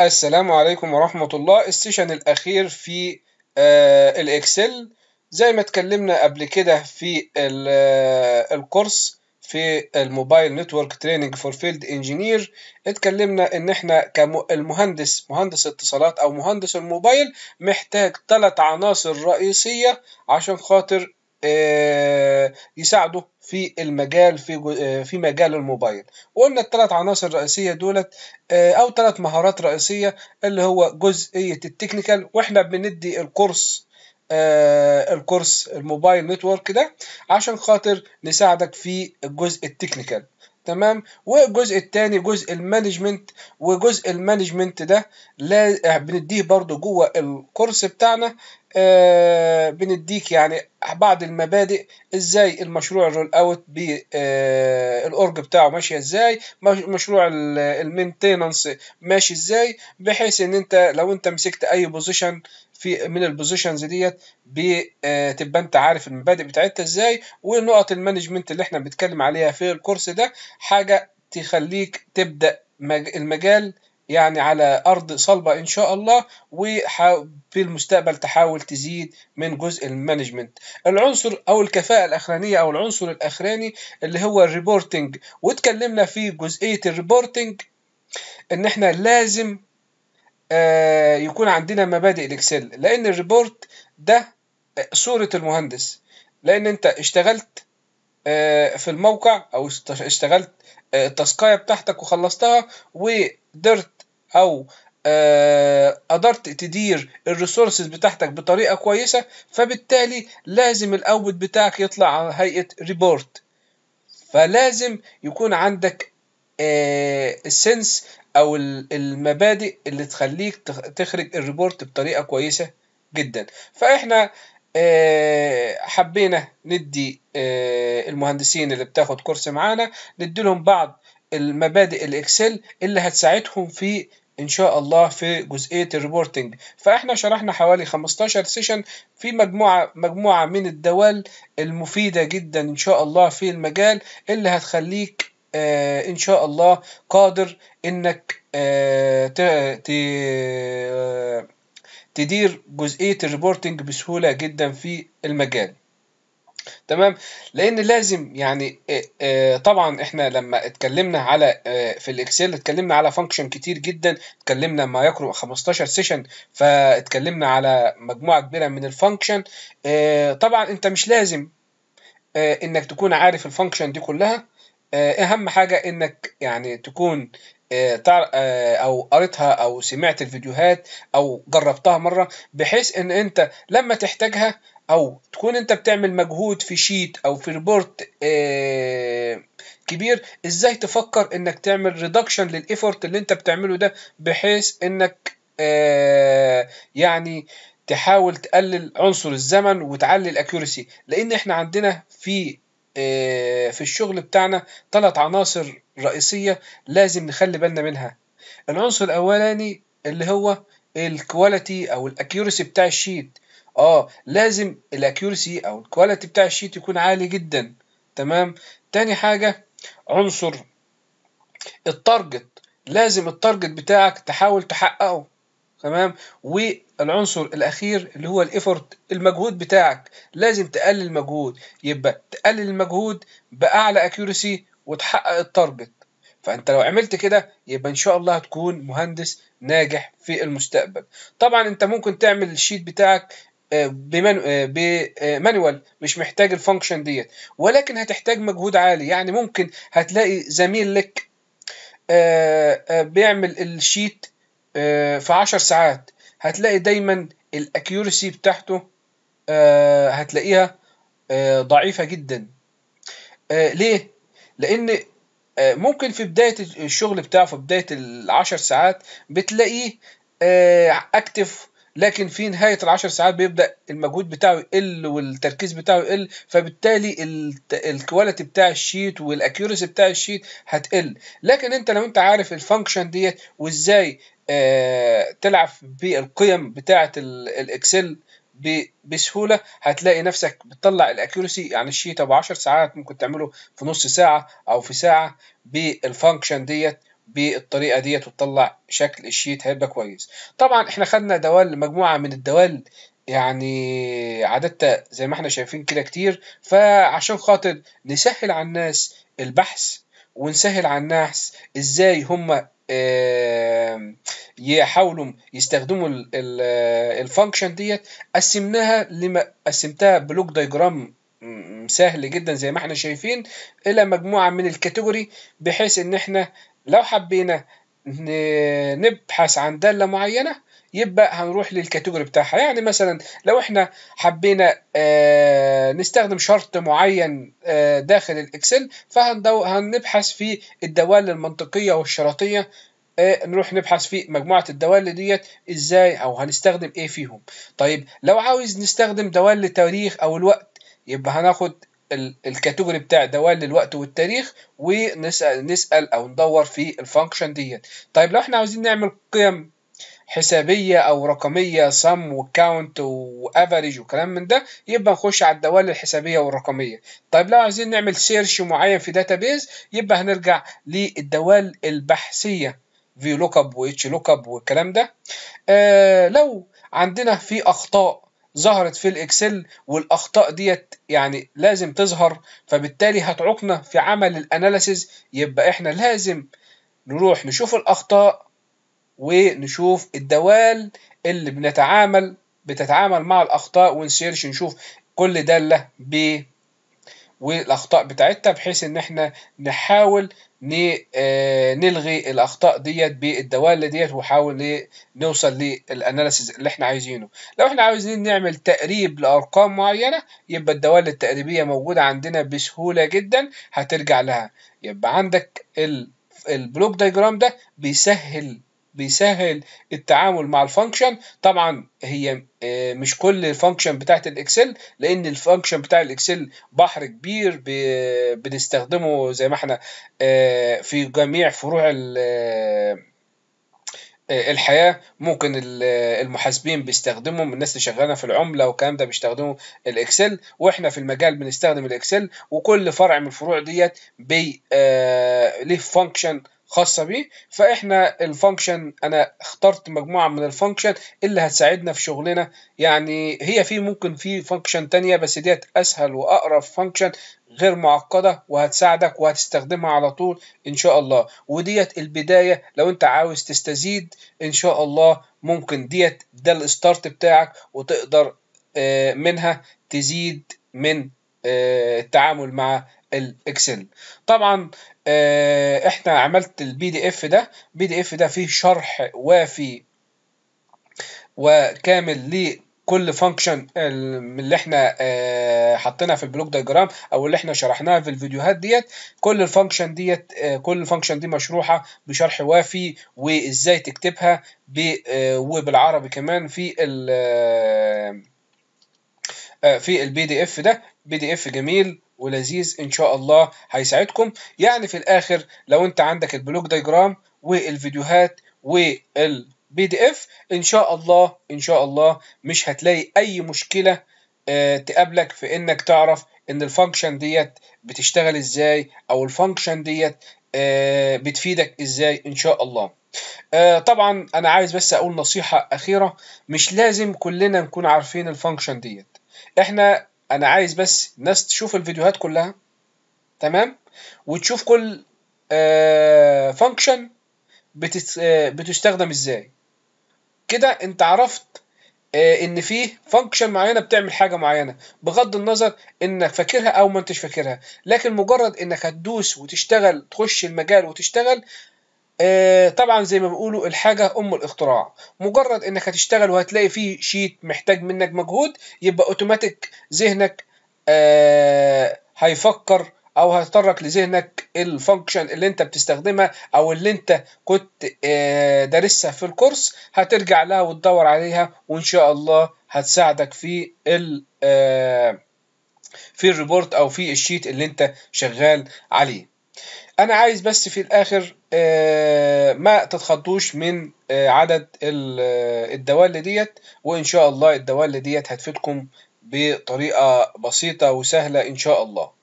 السلام عليكم ورحمة الله السيشن الأخير في آه الإكسل زي ما اتكلمنا قبل كده في آه، الكورس في الموبايل نتورك تريننج فور فيلد انجينير اتكلمنا ان احنا كمهندس مهندس اتصالات او مهندس الموبايل محتاج ثلاث عناصر رئيسية عشان خاطر آه، يساعده في المجال في آه، في مجال الموبايل وقلنا الثلاث عناصر الرئيسيه دولت آه، او ثلاث مهارات رئيسيه اللي هو جزئيه التكنيكال واحنا بندي الكورس آه الكورس الموبايل نتورك ده عشان خاطر نساعدك في الجزء التكنيكال تمام والجزء الثاني جزء المانجمنت وجزء المانجمنت ده لا آه، بنديه برضو جوه الكورس بتاعنا آه بنديك يعني بعض المبادئ ازاي المشروع الرول اوت بالاورج آه، بتاعه ماشي ازاي مشروع المينتيننس ماشي ازاي بحيث ان انت لو انت مسكت اي بوزيشن في من البوزيشنز ديت بتبقى آه، انت عارف المبادئ بتاعتها ازاي ونقط المانجمنت اللي احنا بنتكلم عليها في الكورس ده حاجه تخليك تبدا المجال يعني على ارض صلبه ان شاء الله وفي المستقبل تحاول تزيد من جزء المانجمنت العنصر او الكفاءه الاخرانيه او العنصر الاخراني اللي هو الريبورتنج واتكلمنا في جزئيه الريبورتنج ان احنا لازم آه، يكون عندنا مبادئ الاكسل لان الريبورت ده صورة المهندس لان انت اشتغلت آه، في الموقع او اشتغلت آه، التسقيه بتاعتك وخلصتها وقدرت او قدرت تدير الريسورسز بتاعتك بطريقه كويسه فبالتالي لازم الاوت بتاعك يطلع على هيئه ريبورت فلازم يكون عندك السنس او المبادئ اللي تخليك تخرج الريبورت بطريقه كويسه جدا فاحنا آه، حبينا ندي آه، المهندسين اللي بتاخد كورس معانا ندي لهم بعض المبادئ الاكسل اللي هتساعدهم في ان شاء الله في جزئيه الريبورتنج فاحنا شرحنا حوالي 15 سيشن في مجموعه مجموعه من الدوال المفيده جدا ان شاء الله في المجال اللي هتخليك آه، ان شاء الله قادر انك آه، آه، تدير جزئيه الريبورتنج بسهوله جدا في المجال تمام لان لازم يعني طبعا احنا لما اتكلمنا على في الاكسل اتكلمنا على فانكشن كتير جدا اتكلمنا ما يقرب 15 سيشن فاتكلمنا على مجموعه كبيره من الفانكشن طبعا انت مش لازم انك تكون عارف الفانكشن دي كلها آه، إيه اهم حاجه انك يعني تكون آه، آه، او قريتها او سمعت الفيديوهات او جربتها مره بحيث ان انت لما تحتاجها او تكون انت بتعمل مجهود في شيت او في ريبورت كبير ازاي تفكر انك تعمل ريدكشن للايفورت اللي انت بتعمله ده بحيث انك يعني تحاول تقلل عنصر الزمن وتعلي الاكيورسي لان احنا عندنا في آه، في الشغل بتاعنا ثلاث عناصر رئيسية لازم نخلي بالنا منها العنصر الأولاني اللي هو الكواليتي أو الأكيورسي بتاع الشيت اه لازم الاكيورسي او الكواليتي بتاع الشيت يكون عالي جدا تمام تاني حاجة عنصر التارجت لازم التارجت بتاعك تحاول تحققه تمام العنصر الاخير اللي هو الايفورت المجهود بتاعك لازم تقلل المجهود يبقى تقلل المجهود باعلى اكيورسي وتحقق التارجت فانت لو عملت كده يبقى ان شاء الله هتكون مهندس ناجح في المستقبل طبعا انت ممكن تعمل الشيت بتاعك آه، بمانوال آه، آه، مش محتاج الفانكشن ديت ولكن هتحتاج مجهود عالي يعني ممكن هتلاقي زميل لك بيعمل الشيت في عشر ساعات هتلاقي دايما الاكيورسي بتاعته آه، هتلاقيها آه، ضعيفه جدا آه، ليه لان ممكن في بدايه الشغل بتاعه في بدايه العشر ساعات بتلاقيه اكتف لكن في نهايه العشر ساعات بيبدا المجهود بتاعه يقل والتركيز بتاعه يقل فبالتالي الكواليتي بتاع الشيت والاكيورسي بتاع الشيت هتقل لكن انت لو انت عارف الفانكشن ديت وازاي تلعب بالقيم بتاعه الاكسل بسهوله هتلاقي نفسك بتطلع الاكيورسي يعني الشيء تبع 10 ساعات ممكن تعمله في نص ساعه او في ساعه بالفانكشن ديت بالطريقه ديت وتطلع شكل الشيت هيبقى كويس طبعا احنا خدنا دوال مجموعه من الدوال يعني عددها زي ما احنا شايفين كده كتير فعشان خاطر نسهل على الناس البحث ونسهل على الناس ازاي هم يحاولوا يستخدموا الفانكشن ديت قسمناها لما قسمتها بلوك دايجرام سهل جدا زي ما احنا شايفين الى مجموعه من الكاتيجوري بحيث ان احنا لو حبينا نبحث عن داله معينه يبقى هنروح للكاتيجوري بتاعها يعني مثلا لو احنا حبينا آه، نستخدم شرط معين آه، داخل الاكسل فهنبحث في الدوال المنطقيه والشرطيه آه، نروح نبحث في مجموعة الدوال ديت ازاي او هنستخدم ايه فيهم طيب لو عاوز نستخدم دوال التاريخ او الوقت يبقى هناخد الكاتيجوري بتاع دوال للوقت والتاريخ ونسأل نسأل او ندور في الفانكشن ديت طيب لو احنا عاوزين نعمل قيم حسابيه او رقميه سم وكاونت وافريج وكلام من ده يبقى نخش على الدوال الحسابيه والرقميه طيب لو عايزين نعمل سيرش معين في داتابيز يبقى هنرجع للدوال البحثيه في لوك اب واتش لوك اب والكلام ده آه لو عندنا في اخطاء ظهرت في الاكسل والاخطاء ديت يعني لازم تظهر فبالتالي هتعوقنا في عمل الاناليسز يبقى احنا لازم نروح نشوف الاخطاء ونشوف الدوال اللي بنتعامل بتتعامل مع الاخطاء ونسيرش نشوف كل داله ب والاخطاء بتاعتها بحيث ان احنا نحاول آه، نلغي الاخطاء ديت بالدواله ديت ونحاول نوصل للاناليسيز اللي احنا عايزينه لو احنا عايزين نعمل تقريب لارقام معينه يبقى الدوال التقريبيه موجوده عندنا بسهوله جدا هترجع لها يبقى عندك البلوك دايجرام ده بيسهل بيسهل التعامل مع الفانكشن طبعا هي آه، مش كل الفانكشن بتاعت الاكسل لان الفانكشن بتاع الاكسل بحر كبير بنستخدمه زي ما احنا آه، في جميع فروع آه، الحياه ممكن المحاسبين بيستخدموا الناس اللي شغاله في العمله والكلام ده بيستخدموا الاكسل واحنا في المجال بنستخدم الاكسل وكل فرع من الفروع ديت بي ليه فانكشن خاصه بيه فاحنا الفانكشن انا اخترت مجموعه من الفانكشن اللي هتساعدنا في شغلنا يعني هي في ممكن في فانكشن تانية بس ديت اسهل واقرب فانكشن غير معقده وهتساعدك وهتستخدمها على طول ان شاء الله وديت البدايه لو انت عاوز تستزيد ان شاء الله ممكن ديت ده الستارت بتاعك وتقدر آه، منها تزيد من آه، التعامل مع الاكسل طبعا آه، احنا عملت البي دي اف ده البي دي اف ده فيه شرح وافي وكامل لكل فانكشن اللي احنا آه، حطيناها في البلوك ديجرام او اللي احنا شرحناها في الفيديوهات ديت كل الفانكشن ديت كل الفانكشن دي مشروحه بشرح وافي وازاي تكتبها وبالعربي كمان في آه، في البي دي اف ده بي دي اف جميل ولذيذ ان شاء الله هيساعدكم يعني في الاخر لو انت عندك البلوك دايجرام والفيديوهات والبي دي اف ان شاء الله ان شاء الله مش هتلاقي اي مشكله آه، تقابلك في انك تعرف ان الفانكشن ديت بتشتغل ازاي او الفانكشن ديت آه، بتفيدك ازاي ان شاء الله طبعا انا عايز بس اقول نصيحه اخيره مش لازم كلنا نكون عارفين الفانكشن ديت احنا انا عايز بس ناس تشوف الفيديوهات كلها تمام وتشوف كل فانكشن آه، آه، بتستخدم ازاي كده انت عرفت آه، ان فيه فانكشن معينه بتعمل حاجه معينه بغض النظر انك فاكرها او ما انتش فاكرها لكن مجرد انك هتدوس وتشتغل تخش المجال وتشتغل آه، طبعا زي ما بيقولوا الحاجة أم الاختراع مجرد إنك هتشتغل وهتلاقي فيه شيت محتاج منك مجهود يبقى أوتوماتيك ذهنك آه، هيفكر او هيتطرق لذهنك الفانكشن اللي انت بتستخدمها او اللي انت كنت آه، دارسها في الكورس هترجع لها وتدور عليها وان شاء الله هتساعدك في ال في الريبورت او في الشيت اللي انت شغال عليه انا عايز بس في الاخر آه، ما تتخطوش من آه، عدد آه، الدوال ديت وان شاء الله الدوال ديت هتفيدكم بطريقه بسيطه وسهله ان شاء الله